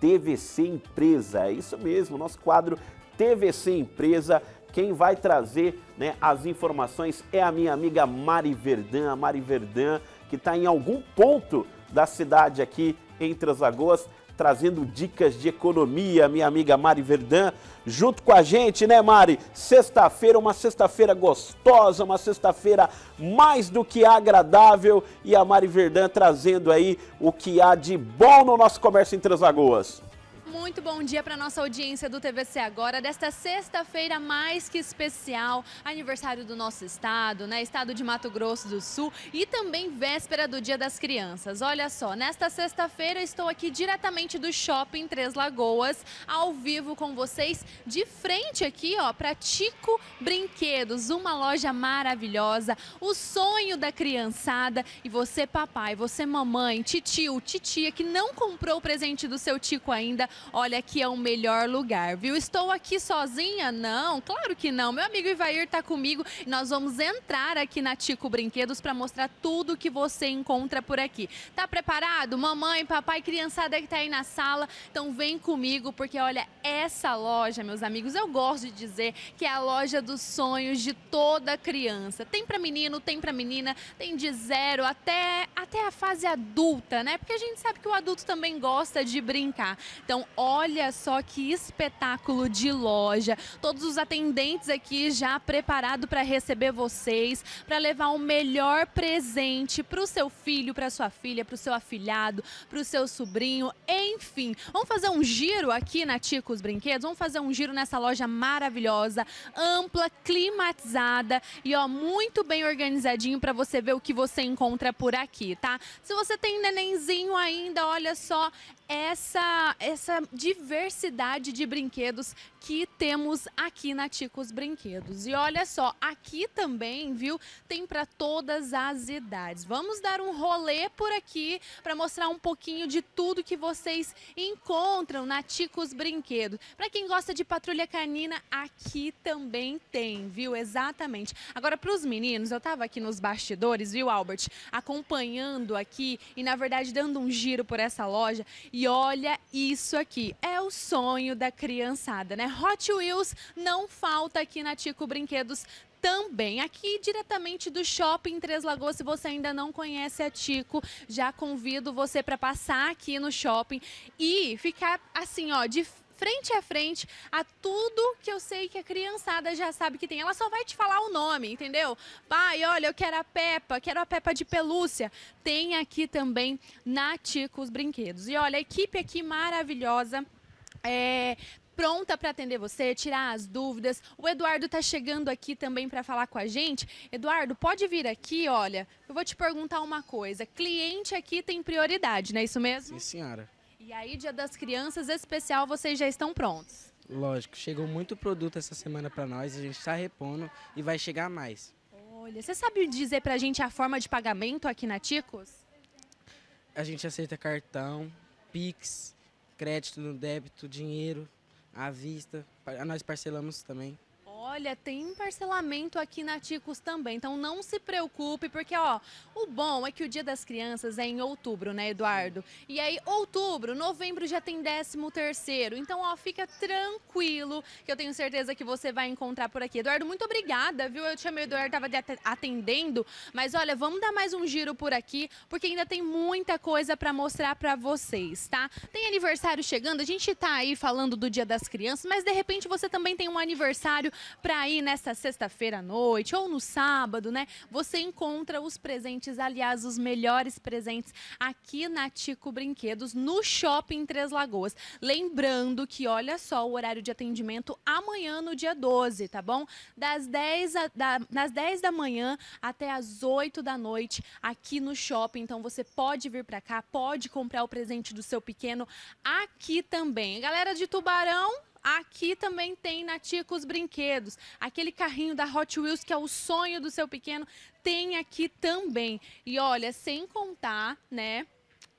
TVC Empresa. É isso mesmo, nosso quadro TVC Empresa. Quem vai trazer né, as informações é a minha amiga Mari Verdã. A Mari Verdã, que está em algum ponto da cidade aqui entre as trazendo dicas de economia, minha amiga Mari Verdã, junto com a gente, né, Mari? Sexta-feira, uma sexta-feira gostosa, uma sexta-feira mais do que agradável e a Mari Verdã trazendo aí o que há de bom no nosso comércio em Translagoas. Muito bom dia para nossa audiência do TVC agora, desta sexta-feira mais que especial, aniversário do nosso estado, né? Estado de Mato Grosso do Sul e também véspera do Dia das Crianças. Olha só, nesta sexta-feira estou aqui diretamente do Shopping Três Lagoas, ao vivo com vocês, de frente aqui, ó, para Tico Brinquedos, uma loja maravilhosa, o sonho da criançada. E você, papai, você, mamãe, titio, titia que não comprou o presente do seu Tico ainda, Olha, aqui é o melhor lugar, viu? Estou aqui sozinha? Não, claro que não. Meu amigo Ivair está comigo e nós vamos entrar aqui na Tico Brinquedos para mostrar tudo que você encontra por aqui. Tá preparado? Mamãe, papai, criançada que tá aí na sala, então vem comigo porque olha, essa loja, meus amigos, eu gosto de dizer que é a loja dos sonhos de toda criança. Tem para menino, tem para menina, tem de zero até até a fase adulta, né? Porque a gente sabe que o adulto também gosta de brincar. Então, olha só que espetáculo de loja. Todos os atendentes aqui já preparado para receber vocês, para levar o melhor presente para o seu filho, para sua filha, para o seu afilhado, para o seu sobrinho, enfim. Vamos fazer um giro aqui na Ticos Brinquedos, vamos fazer um giro nessa loja maravilhosa, ampla, climatizada e ó, muito bem organizadinho para você ver o que você encontra por aqui, tá? Se você tem nenenzinho ainda, olha só, essa essa diversidade de brinquedos que temos aqui na Ticos Brinquedos. E olha só, aqui também, viu, tem para todas as idades. Vamos dar um rolê por aqui para mostrar um pouquinho de tudo que vocês encontram na Ticos Brinquedos. Para quem gosta de patrulha canina, aqui também tem, viu? Exatamente. Agora para os meninos, eu estava aqui nos bastidores, viu, Albert, acompanhando aqui e na verdade dando um giro por essa loja e olha isso aqui aqui. É o sonho da criançada, né? Hot Wheels não falta aqui na Tico Brinquedos também aqui diretamente do Shopping Três Lagoas. Se você ainda não conhece a Tico, já convido você para passar aqui no shopping e ficar assim, ó, de frente a frente a tudo que eu sei que a criançada já sabe que tem. Ela só vai te falar o nome, entendeu? Pai, olha, eu quero a Peppa, quero a Peppa de pelúcia. Tem aqui também na Tico os brinquedos. E olha, a equipe aqui maravilhosa. É, pronta para atender você, tirar as dúvidas. O Eduardo está chegando aqui também para falar com a gente. Eduardo, pode vir aqui, olha. Eu vou te perguntar uma coisa. Cliente aqui tem prioridade, não é isso mesmo? Sim, senhora. E aí, Dia das Crianças especial, vocês já estão prontos? Lógico, chegou muito produto essa semana para nós, a gente está repondo e vai chegar mais. Olha, você sabe dizer para a gente a forma de pagamento aqui na Ticos? A gente aceita cartão, Pix, crédito no débito, dinheiro, à vista, nós parcelamos também olha, tem parcelamento aqui na Ticos também. Então não se preocupe, porque ó, o bom é que o Dia das Crianças é em outubro, né, Eduardo? E aí outubro, novembro já tem 13 terceiro. Então ó, fica tranquilo, que eu tenho certeza que você vai encontrar por aqui. Eduardo, muito obrigada, viu? Eu te chamei, o Eduardo estava atendendo, mas olha, vamos dar mais um giro por aqui, porque ainda tem muita coisa para mostrar para vocês, tá? Tem aniversário chegando, a gente tá aí falando do Dia das Crianças, mas de repente você também tem um aniversário para para ir nessa sexta-feira à noite ou no sábado, né? Você encontra os presentes, aliás, os melhores presentes aqui na Tico Brinquedos, no Shopping Três Lagoas. Lembrando que, olha só, o horário de atendimento amanhã no dia 12, tá bom? Das 10, a, da, das 10 da manhã até as 8 da noite aqui no shopping. Então você pode vir para cá, pode comprar o presente do seu pequeno aqui também. Galera de Tubarão, Aqui também tem na Tico os brinquedos. Aquele carrinho da Hot Wheels que é o sonho do seu pequeno tem aqui também. E olha, sem contar, né,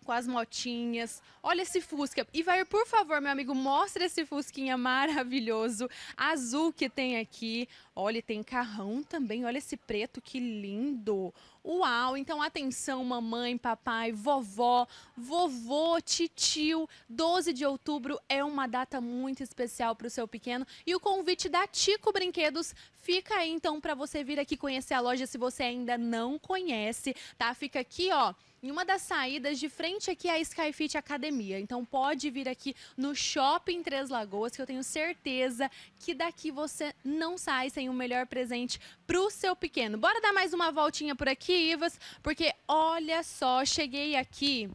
com as motinhas. Olha esse Fusca. E vai, por favor, meu amigo, mostre esse Fusquinha maravilhoso, azul que tem aqui. Olha, tem carrão também. Olha esse preto, que lindo. Uau! Então atenção, mamãe, papai, vovó, vovô, titio. 12 de outubro é uma data muito especial para o seu pequeno e o convite da Tico Brinquedos fica aí então para você vir aqui conhecer a loja se você ainda não conhece, tá? Fica aqui, ó em uma das saídas de frente aqui à Skyfit Academia. Então pode vir aqui no Shopping Três Lagoas, que eu tenho certeza que daqui você não sai sem o melhor presente pro seu pequeno. Bora dar mais uma voltinha por aqui, Ivas, porque olha só, cheguei aqui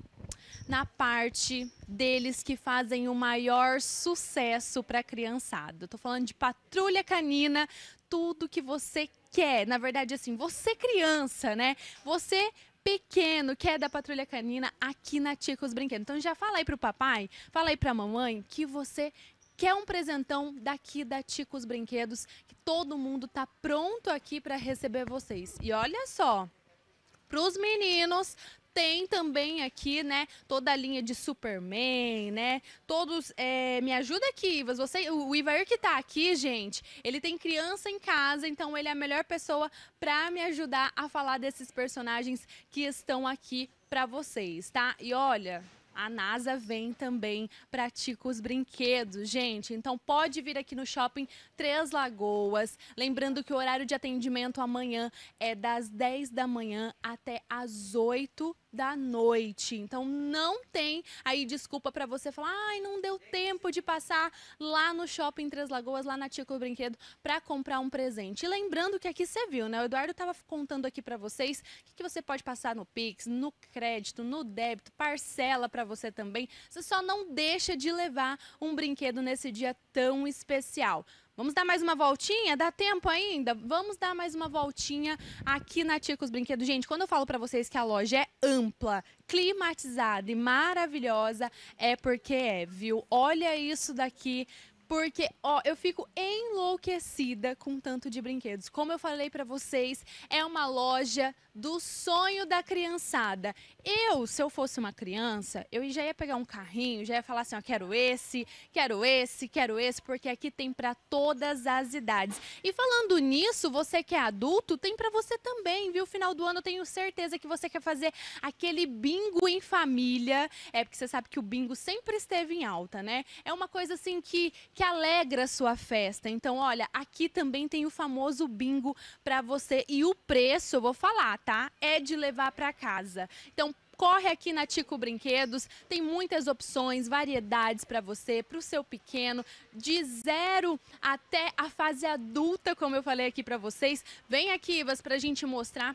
na parte deles que fazem o maior sucesso para criançada. Estou falando de Patrulha Canina, tudo que você quer. Na verdade, assim, você criança, né? Você pequeno que é da Patrulha Canina aqui na Tica os Brinquedos. Então já fala aí pro papai, fala aí pra mamãe que você quer um presentão daqui da Tica os Brinquedos, que todo mundo tá pronto aqui para receber vocês. E olha só, para os meninos, tem também aqui, né, toda a linha de Superman, né? Todos. É, me ajuda aqui, Ivas. Você, o Ivair que tá aqui, gente, ele tem criança em casa, então ele é a melhor pessoa para me ajudar a falar desses personagens que estão aqui para vocês, tá? E olha, a NASA vem também, pratica os brinquedos, gente. Então pode vir aqui no shopping Três Lagoas. Lembrando que o horário de atendimento amanhã é das 10 da manhã até as 8 da noite. Então não tem aí desculpa para você falar, ai, não deu tempo de passar lá no shopping Três Lagoas, lá na Tico Brinquedo, para comprar um presente. E lembrando que aqui você viu, né? O Eduardo estava contando aqui para vocês que, que, você pode passar no Pix, no crédito, no débito, parcela para você também. Você só não deixa de levar um brinquedo nesse dia tão especial. Vamos dar mais uma voltinha? Dá tempo ainda? Vamos dar mais uma voltinha aqui na Tia com os Brinquedos. Gente, quando eu falo para vocês que a loja é ampla, climatizada e maravilhosa, é porque é, viu? Olha isso daqui, porque, ó, eu fico enlouquecida com tanto de brinquedos. Como eu falei para vocês, é uma loja do sonho da criançada. Eu, se eu fosse uma criança, eu já ia pegar um carrinho, já ia falar assim, ó, quero esse, quero esse, quero esse, porque aqui tem para todas as idades. E falando nisso, você que é adulto, tem para você também, viu? Final do ano eu tenho certeza que você quer fazer aquele bingo em família. É porque você sabe que o bingo sempre esteve em alta, né? É uma coisa assim que que alegra a sua festa. Então, olha, aqui também tem o famoso bingo para você e o preço, eu vou falar, tá? É de levar para casa. Então, corre aqui na Tico Brinquedos, tem muitas opções, variedades para você, para o seu pequeno, de zero até a fase adulta, como eu falei aqui para vocês. Vem aqui, Ivas, para a gente mostrar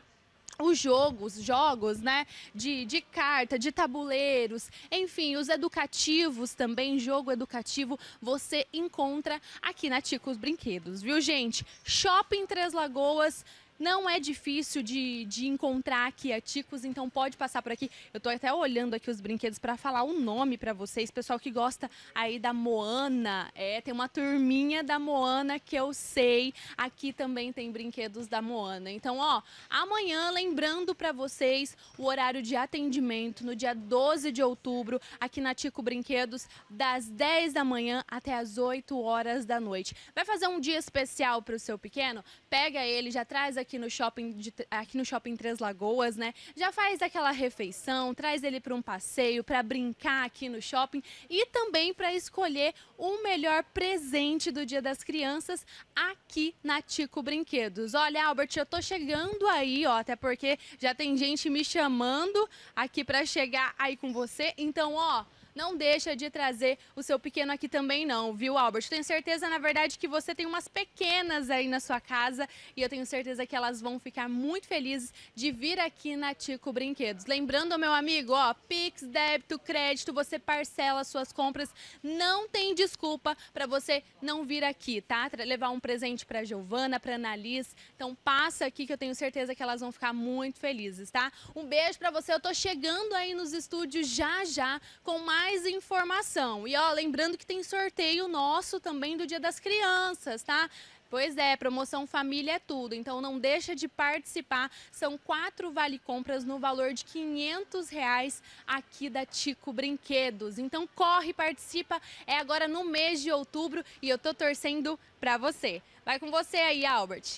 os jogos, jogos, né, de, de carta, de tabuleiros, enfim, os educativos também, jogo educativo, você encontra aqui na Ticos Brinquedos, viu, gente? Shopping Três Lagoas, não é difícil de, de encontrar aqui a Ticos, então pode passar por aqui. Eu estou até olhando aqui os brinquedos para falar o um nome para vocês. Pessoal que gosta aí da Moana, é, tem uma turminha da Moana que eu sei. Aqui também tem brinquedos da Moana. Então, ó, amanhã, lembrando para vocês o horário de atendimento no dia 12 de outubro, aqui na Tico Brinquedos, das 10 da manhã até as 8 horas da noite. Vai fazer um dia especial para o seu pequeno? Pega ele, já traz aqui aqui no shopping, de, aqui no shopping Três Lagoas, né? Já faz aquela refeição, traz ele para um passeio, para brincar aqui no shopping e também para escolher o melhor presente do Dia das Crianças aqui na Tico Brinquedos. Olha, Albert, eu tô chegando aí, ó, até porque já tem gente me chamando aqui para chegar aí com você. Então, ó, não deixa de trazer o seu pequeno aqui também não, viu, Albert? Tenho certeza, na verdade, que você tem umas pequenas aí na sua casa e eu tenho certeza que elas vão ficar muito felizes de vir aqui na Tico Brinquedos. Lembrando, meu amigo, ó, Pix, débito, crédito, você parcela suas compras, não tem desculpa para você não vir aqui, tá? Levar um presente para Giovana, para Annalise. Então passa aqui que eu tenho certeza que elas vão ficar muito felizes, tá? Um beijo para você. Eu tô chegando aí nos estúdios já já com mais mais informação. E ó, lembrando que tem sorteio nosso também do Dia das Crianças, tá? Pois é, promoção família é tudo, então não deixa de participar. São quatro vale compras no valor de 500 reais aqui da Tico Brinquedos. Então corre, participa, é agora no mês de outubro e eu tô torcendo para você. Vai com você aí, Albert.